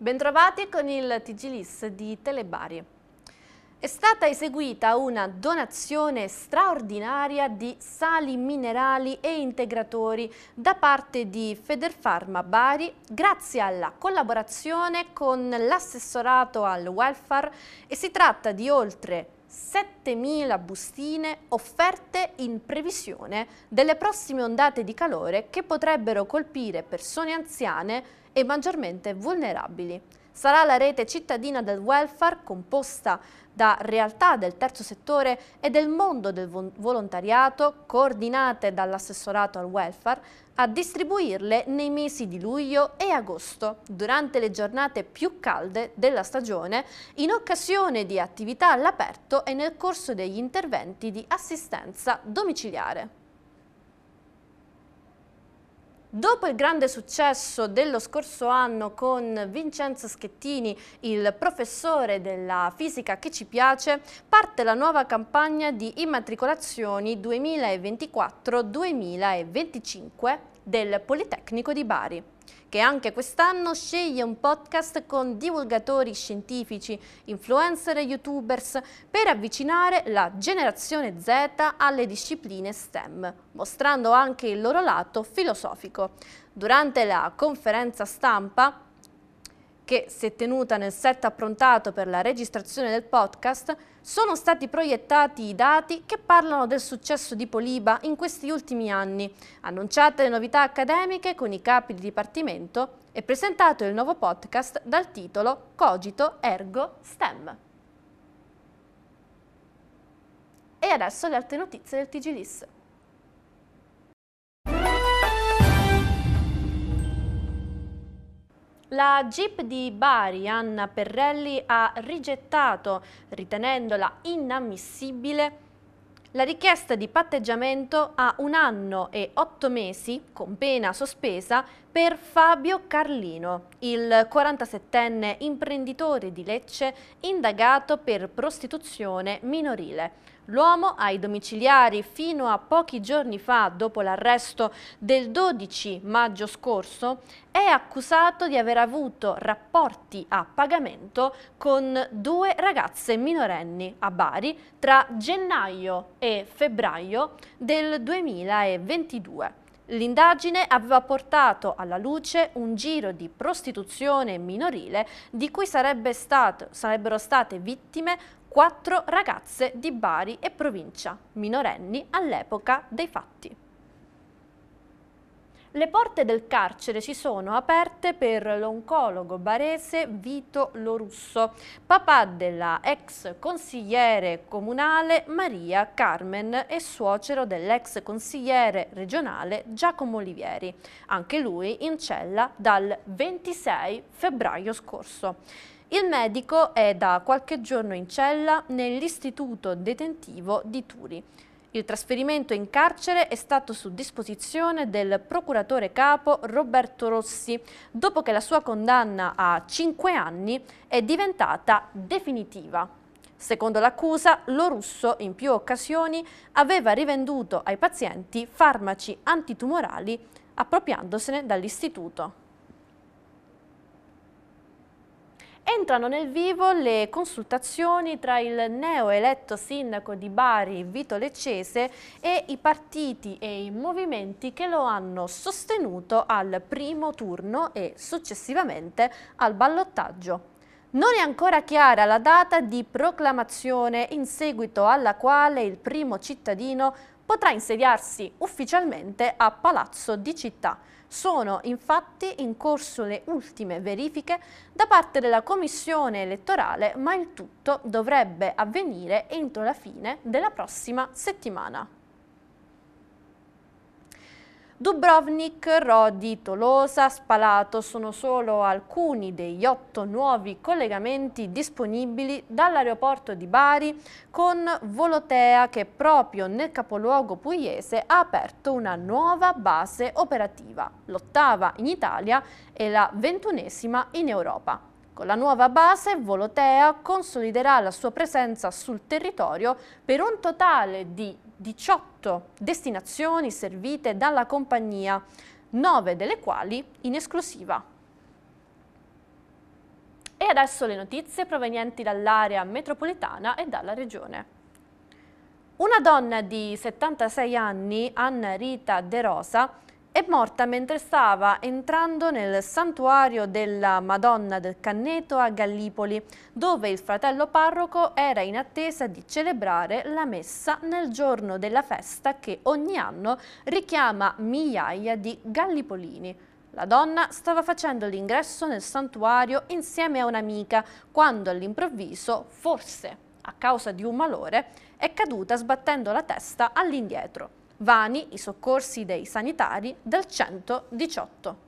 Bentrovati con il TG List di Telebari. È stata eseguita una donazione straordinaria di sali minerali e integratori da parte di Federfarma Bari grazie alla collaborazione con l'assessorato al welfare e si tratta di oltre 7.000 bustine offerte in previsione delle prossime ondate di calore che potrebbero colpire persone anziane e maggiormente vulnerabili. Sarà la rete cittadina del welfare composta da realtà del terzo settore e del mondo del volontariato, coordinate dall'assessorato al welfare, a distribuirle nei mesi di luglio e agosto, durante le giornate più calde della stagione, in occasione di attività all'aperto e nel corso degli interventi di assistenza domiciliare. Dopo il grande successo dello scorso anno con Vincenzo Schettini, il professore della fisica che ci piace, parte la nuova campagna di immatricolazioni 2024-2025 del Politecnico di Bari che anche quest'anno sceglie un podcast con divulgatori scientifici, influencer e youtubers per avvicinare la generazione Z alle discipline STEM, mostrando anche il loro lato filosofico. Durante la conferenza stampa, che, se tenuta nel set approntato per la registrazione del podcast, sono stati proiettati i dati che parlano del successo di Poliba in questi ultimi anni, annunciate le novità accademiche con i capi di dipartimento e presentato il nuovo podcast dal titolo Cogito Ergo STEM. E adesso le altre notizie del TG Liss. La GIP di Bari, Anna Perrelli, ha rigettato, ritenendola inammissibile, la richiesta di patteggiamento a un anno e otto mesi, con pena sospesa, per Fabio Carlino, il 47enne imprenditore di Lecce indagato per prostituzione minorile. L'uomo ai domiciliari fino a pochi giorni fa, dopo l'arresto del 12 maggio scorso, è accusato di aver avuto rapporti a pagamento con due ragazze minorenni a Bari tra gennaio e febbraio del 2022. L'indagine aveva portato alla luce un giro di prostituzione minorile di cui sarebbe stato, sarebbero state vittime quattro ragazze di Bari e provincia, minorenni all'epoca dei fatti. Le porte del carcere si sono aperte per l'oncologo barese Vito Lorusso, papà della ex consigliere comunale Maria Carmen e suocero dell'ex consigliere regionale Giacomo Olivieri, anche lui in cella dal 26 febbraio scorso. Il medico è da qualche giorno in cella nell'istituto detentivo di Turi. Il trasferimento in carcere è stato su disposizione del procuratore capo Roberto Rossi, dopo che la sua condanna a 5 anni è diventata definitiva. Secondo l'accusa, lo russo in più occasioni aveva rivenduto ai pazienti farmaci antitumorali appropriandosene dall'istituto. Entrano nel vivo le consultazioni tra il neoeletto sindaco di Bari, Vito Leccese, e i partiti e i movimenti che lo hanno sostenuto al primo turno e successivamente al ballottaggio. Non è ancora chiara la data di proclamazione in seguito alla quale il primo cittadino potrà insediarsi ufficialmente a Palazzo di Città. Sono infatti in corso le ultime verifiche da parte della commissione elettorale, ma il tutto dovrebbe avvenire entro la fine della prossima settimana. Dubrovnik, Rodi, Tolosa, Spalato sono solo alcuni degli otto nuovi collegamenti disponibili dall'aeroporto di Bari con Volotea che proprio nel capoluogo pugliese ha aperto una nuova base operativa, l'ottava in Italia e la ventunesima in Europa. Con la nuova base, Volotea consoliderà la sua presenza sul territorio per un totale di 18 destinazioni servite dalla compagnia, 9 delle quali in esclusiva. E adesso le notizie provenienti dall'area metropolitana e dalla regione. Una donna di 76 anni, Anna Rita De Rosa, è morta mentre stava entrando nel santuario della Madonna del Canneto a Gallipoli, dove il fratello parroco era in attesa di celebrare la messa nel giorno della festa che ogni anno richiama migliaia di gallipolini. La donna stava facendo l'ingresso nel santuario insieme a un'amica quando all'improvviso, forse a causa di un malore, è caduta sbattendo la testa all'indietro vani i soccorsi dei sanitari del 118.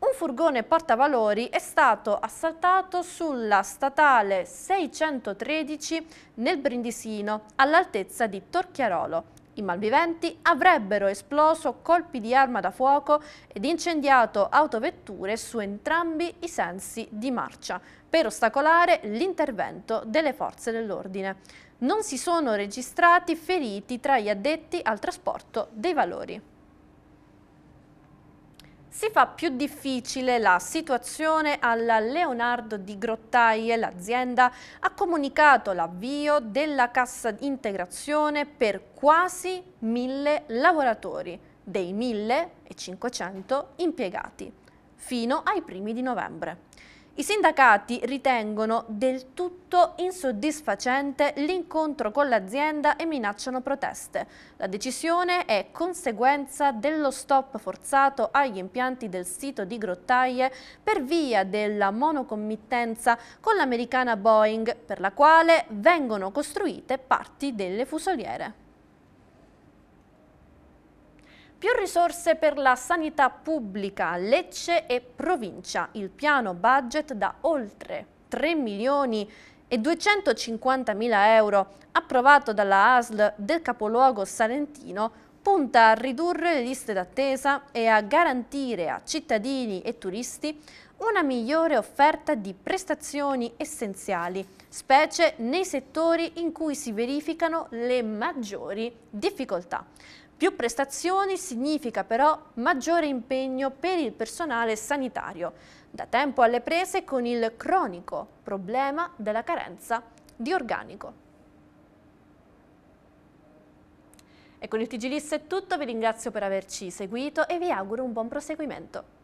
Un furgone portavalori è stato assaltato sulla statale 613 nel Brindisino, all'altezza di Torchiarolo i malviventi avrebbero esploso colpi di arma da fuoco ed incendiato autovetture su entrambi i sensi di marcia per ostacolare l'intervento delle forze dell'ordine. Non si sono registrati feriti tra gli addetti al trasporto dei valori. Si fa più difficile la situazione alla Leonardo di Grottaie. L'azienda ha comunicato l'avvio della cassa integrazione per quasi mille lavoratori, dei 1.500 impiegati, fino ai primi di novembre. I sindacati ritengono del tutto insoddisfacente l'incontro con l'azienda e minacciano proteste. La decisione è conseguenza dello stop forzato agli impianti del sito di Grottaie per via della monocommittenza con l'americana Boeing, per la quale vengono costruite parti delle fusoliere. Più risorse per la sanità pubblica, Lecce e provincia. Il piano budget da oltre 3 milioni e 250 mila euro approvato dalla ASL del capoluogo salentino punta a ridurre le liste d'attesa e a garantire a cittadini e turisti una migliore offerta di prestazioni essenziali, specie nei settori in cui si verificano le maggiori difficoltà. Più prestazioni significa però maggiore impegno per il personale sanitario, da tempo alle prese con il cronico problema della carenza di organico. E con il Tigilis è tutto, vi ringrazio per averci seguito e vi auguro un buon proseguimento.